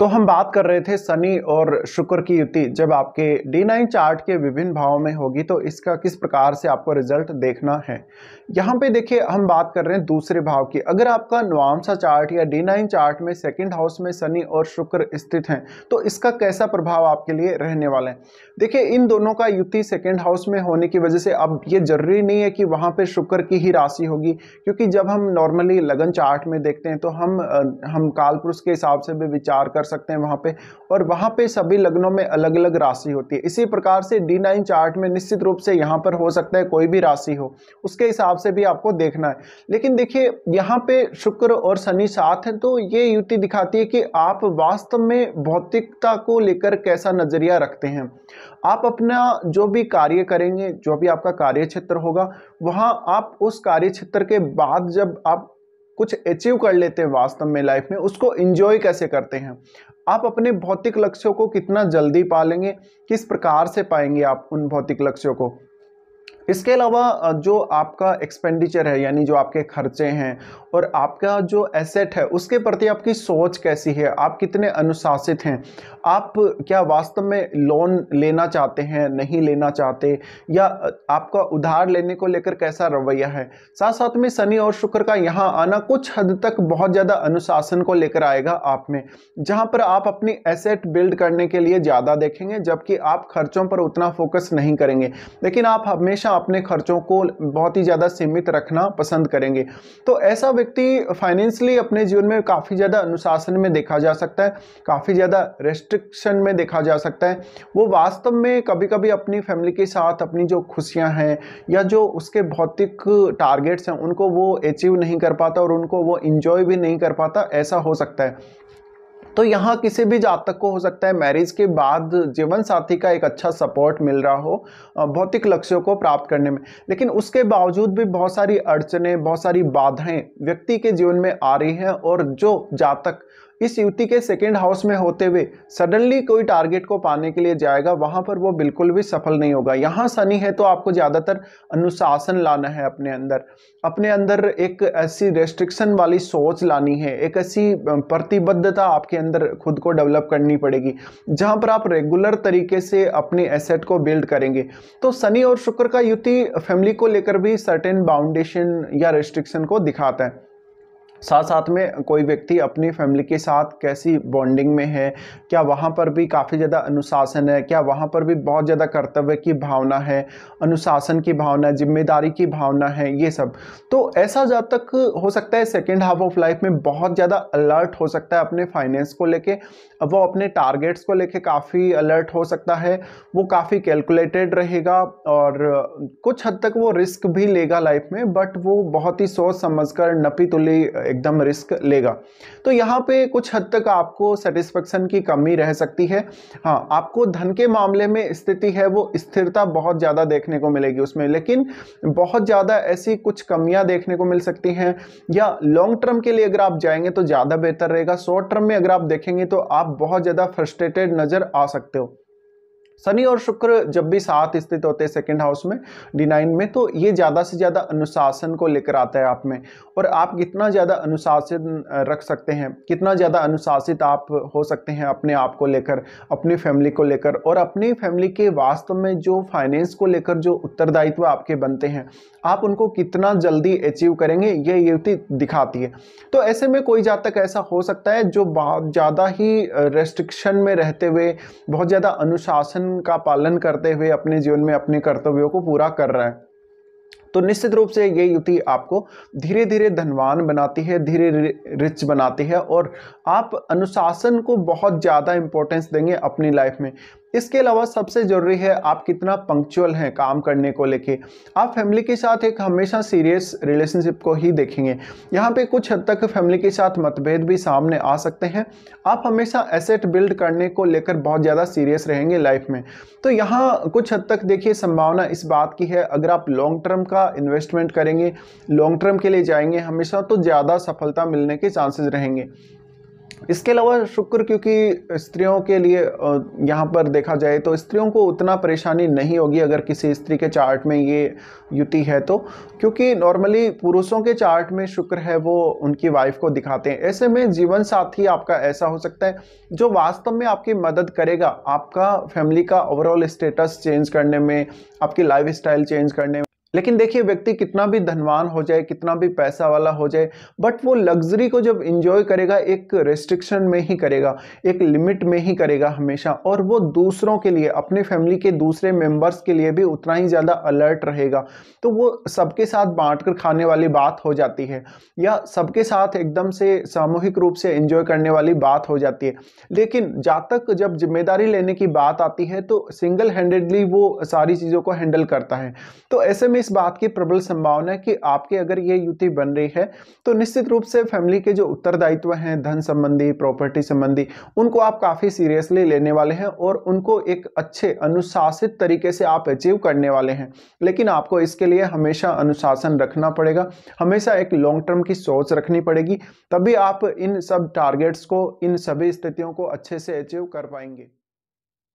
तो हम बात कर रहे थे शनि और शुक्र की युति जब आपके डी नाइन चार्ट के विभिन्न भावों में होगी तो इसका किस प्रकार से आपको रिजल्ट देखना है यहाँ पे देखिए हम बात कर रहे हैं दूसरे भाव की अगर आपका नवामसा चार्ट या डी नाइन चार्ट में सेकंड हाउस में शनि और शुक्र स्थित हैं तो इसका कैसा प्रभाव आपके लिए रहने वाला है देखिए इन दोनों का युति सेकेंड हाउस में होने की वजह से अब ये जरूरी नहीं है कि वहाँ पर शुक्र की ही राशि होगी क्योंकि जब हम नॉर्मली लगन चार्ट में देखते हैं तो हम हम कालपुरुष के हिसाब से भी विचार कर सकते हैं वहाँ पे और वहाँ पे सभी लग्नों में अलग अलग राशि होती है इसी प्रकार से डी नाइन चार्ट में निश्चित रूप से यहाँ पर हो सकता है कोई भी राशि हो उसके हिसाब से भी आपको देखना है लेकिन देखिए यहाँ पे शुक्र और शनि साथ हैं तो ये युति दिखाती है कि आप वास्तव में भौतिकता को लेकर कैसा नज़रिया रखते हैं आप अपना जो भी कार्य करेंगे जो भी आपका कार्य क्षेत्र होगा वहाँ आप उस कार्य क्षेत्र के बाद जब आप कुछ अचीव कर लेते हैं वास्तव में लाइफ में उसको इंजॉय कैसे करते हैं आप अपने भौतिक लक्ष्यों को कितना जल्दी पालेंगे किस प्रकार से पाएंगे आप उन भौतिक लक्ष्यों को इसके अलावा जो आपका एक्सपेंडिचर है यानी जो आपके खर्चे हैं और आपका जो एसेट है उसके प्रति आपकी सोच कैसी है आप कितने अनुशासित हैं आप क्या वास्तव में लोन लेना चाहते हैं नहीं लेना चाहते या आपका उधार लेने को लेकर कैसा रवैया है साथ साथ में शनि और शुक्र का यहाँ आना कुछ हद तक बहुत ज़्यादा अनुशासन को लेकर आएगा आप में जहाँ पर आप अपनी एसेट बिल्ड करने के लिए ज़्यादा देखेंगे जबकि आप खर्चों पर उतना फोकस नहीं करेंगे लेकिन आप हमेशा अपने खर्चों को बहुत ही ज़्यादा सीमित रखना पसंद करेंगे तो ऐसा व्यक्ति फाइनेंशियली अपने जीवन में काफ़ी ज़्यादा अनुशासन में देखा जा सकता है काफ़ी ज़्यादा रेस्ट्रिक्शन में देखा जा सकता है वो वास्तव में कभी कभी अपनी फैमिली के साथ अपनी जो खुशियाँ हैं या जो उसके भौतिक टारगेट्स हैं उनको वो अचीव नहीं कर पाता और उनको वो इन्जॉय भी नहीं कर पाता ऐसा हो सकता है तो यहाँ किसी भी जातक को हो सकता है मैरिज के बाद जीवन साथी का एक अच्छा सपोर्ट मिल रहा हो भौतिक लक्ष्यों को प्राप्त करने में लेकिन उसके बावजूद भी बहुत सारी अड़चने बहुत सारी बाधाएं व्यक्ति के जीवन में आ रही हैं और जो जातक इस युति के सेकेंड हाउस में होते हुए सडनली कोई टारगेट को पाने के लिए जाएगा वहाँ पर वो बिल्कुल भी सफल नहीं होगा यहाँ शनि है तो आपको ज़्यादातर अनुशासन लाना है अपने अंदर अपने अंदर एक ऐसी रेस्ट्रिक्शन वाली सोच लानी है एक ऐसी प्रतिबद्धता आपके अंदर खुद को डेवलप करनी पड़ेगी जहाँ पर आप रेगुलर तरीके से अपने एसेट को बिल्ड करेंगे तो शनि और शुक्र का युति फैमिली को लेकर भी सर्टेन बाउंडेशन या रेस्ट्रिक्शन को दिखाता है साथ साथ में कोई व्यक्ति अपनी फैमिली के साथ कैसी बॉन्डिंग में है क्या वहाँ पर भी काफ़ी ज़्यादा अनुशासन है क्या वहाँ पर भी बहुत ज़्यादा कर्तव्य की भावना है अनुशासन की भावना जिम्मेदारी की भावना है ये सब तो ऐसा जब तक हो सकता है सेकेंड हाफ ऑफ लाइफ में बहुत ज़्यादा अलर्ट हो सकता है अपने फाइनेंस को लेके वो अपने टारगेट्स को लेके काफ़ी अलर्ट हो सकता है वो काफ़ी कैलकुलेटेड रहेगा और कुछ हद तक वो रिस्क भी लेगा लाइफ में बट वो बहुत ही सोच समझ कर नपी तुली एकदम रिस्क लेगा तो यहाँ पे कुछ हद तक आपको सेटिस्फेक्शन की कमी रह सकती है हाँ आपको धन के मामले में स्थिति है वो स्थिरता बहुत ज़्यादा देखने को मिलेगी उसमें लेकिन बहुत ज़्यादा ऐसी कुछ कमियाँ देखने को मिल सकती हैं या लॉन्ग टर्म के लिए अगर आप जाएंगे तो ज़्यादा बेहतर रहेगा शॉर्ट टर्म में अगर आप देखेंगे तो आप बहुत ज़्यादा फ्रस्ट्रेटेड नज़र आ सकते हो शनि और शुक्र जब भी साथ स्थित होते हैं सेकेंड हाउस में डी में तो ये ज़्यादा से ज़्यादा अनुशासन को लेकर आता है आप में और आप कितना ज़्यादा अनुशासन रख सकते हैं कितना ज़्यादा अनुशासित आप हो सकते हैं अपने आप को लेकर अपनी फैमिली को लेकर और अपनी फैमिली के वास्तव में जो फाइनेंस को लेकर जो उत्तरदायित्व आपके बनते हैं आप उनको कितना जल्दी अचीव करेंगे ये युवती दिखाती है तो ऐसे में कोई जा तक ऐसा हो सकता है जो बहुत ज़्यादा ही रेस्ट्रिक्शन में रहते हुए बहुत ज़्यादा अनुशासन का पालन करते हुए अपने जीवन में अपने कर्तव्यों को पूरा कर रहा है तो निश्चित रूप से ये युति आपको धीरे धीरे धनवान बनाती है धीरे रिच बनाती है और आप अनुशासन को बहुत ज़्यादा इंपॉर्टेंस देंगे अपनी लाइफ में इसके अलावा सबसे ज़रूरी है आप कितना पंक्चुअल हैं काम करने को लेके आप फैमिली के साथ एक हमेशा सीरियस रिलेशनशिप को ही देखेंगे यहाँ पे कुछ हद तक फैमिली के साथ मतभेद भी सामने आ सकते हैं आप हमेशा एसेट बिल्ड करने को लेकर बहुत ज़्यादा सीरियस रहेंगे लाइफ में तो यहाँ कुछ हद तक देखिए संभावना इस बात की है अगर आप लॉन्ग टर्म का इन्वेस्टमेंट करेंगे लॉन्ग टर्म के लिए जाएंगे हमेशा तो ज़्यादा सफलता मिलने के चांसेस रहेंगे इसके अलावा शुक्र क्योंकि स्त्रियों के लिए यहाँ पर देखा जाए तो स्त्रियों को उतना परेशानी नहीं होगी अगर किसी स्त्री के चार्ट में ये युति है तो क्योंकि नॉर्मली पुरुषों के चार्ट में शुक्र है वो उनकी वाइफ को दिखाते हैं ऐसे में जीवन साथी आपका ऐसा हो सकता है जो वास्तव में आपकी मदद करेगा आपका फैमिली का ओवरऑल स्टेटस चेंज करने में आपकी लाइफ स्टाइल चेंज करने में लेकिन देखिए व्यक्ति कितना भी धनवान हो जाए कितना भी पैसा वाला हो जाए बट वो लग्जरी को जब इंजॉय करेगा एक रेस्ट्रिक्शन में ही करेगा एक लिमिट में ही करेगा हमेशा और वो दूसरों के लिए अपने फैमिली के दूसरे मेंबर्स के लिए भी उतना ही ज़्यादा अलर्ट रहेगा तो वो सबके साथ बांट कर खाने वाली बात हो जाती है या सबके साथ एकदम से सामूहिक रूप से इंजॉय करने वाली बात हो जाती है लेकिन जा तक जब जिम्मेदारी लेने की बात आती है तो सिंगल हैंडेडली वो सारी चीज़ों को हैंडल करता है तो ऐसे में इस बात की प्रबल संभावना है कि आपके अगर ये युति बन रही है तो निश्चित रूप से फैमिली के जो उत्तरदायित्व हैं धन संबंधी प्रॉपर्टी संबंधी उनको आप काफ़ी सीरियसली लेने वाले हैं और उनको एक अच्छे अनुशासित तरीके से आप अचीव करने वाले हैं लेकिन आपको इसके लिए हमेशा अनुशासन रखना पड़ेगा हमेशा एक लॉन्ग टर्म की सोच रखनी पड़ेगी तभी आप इन सब टारगेट्स को इन सभी स्थितियों को अच्छे से अचीव कर पाएंगे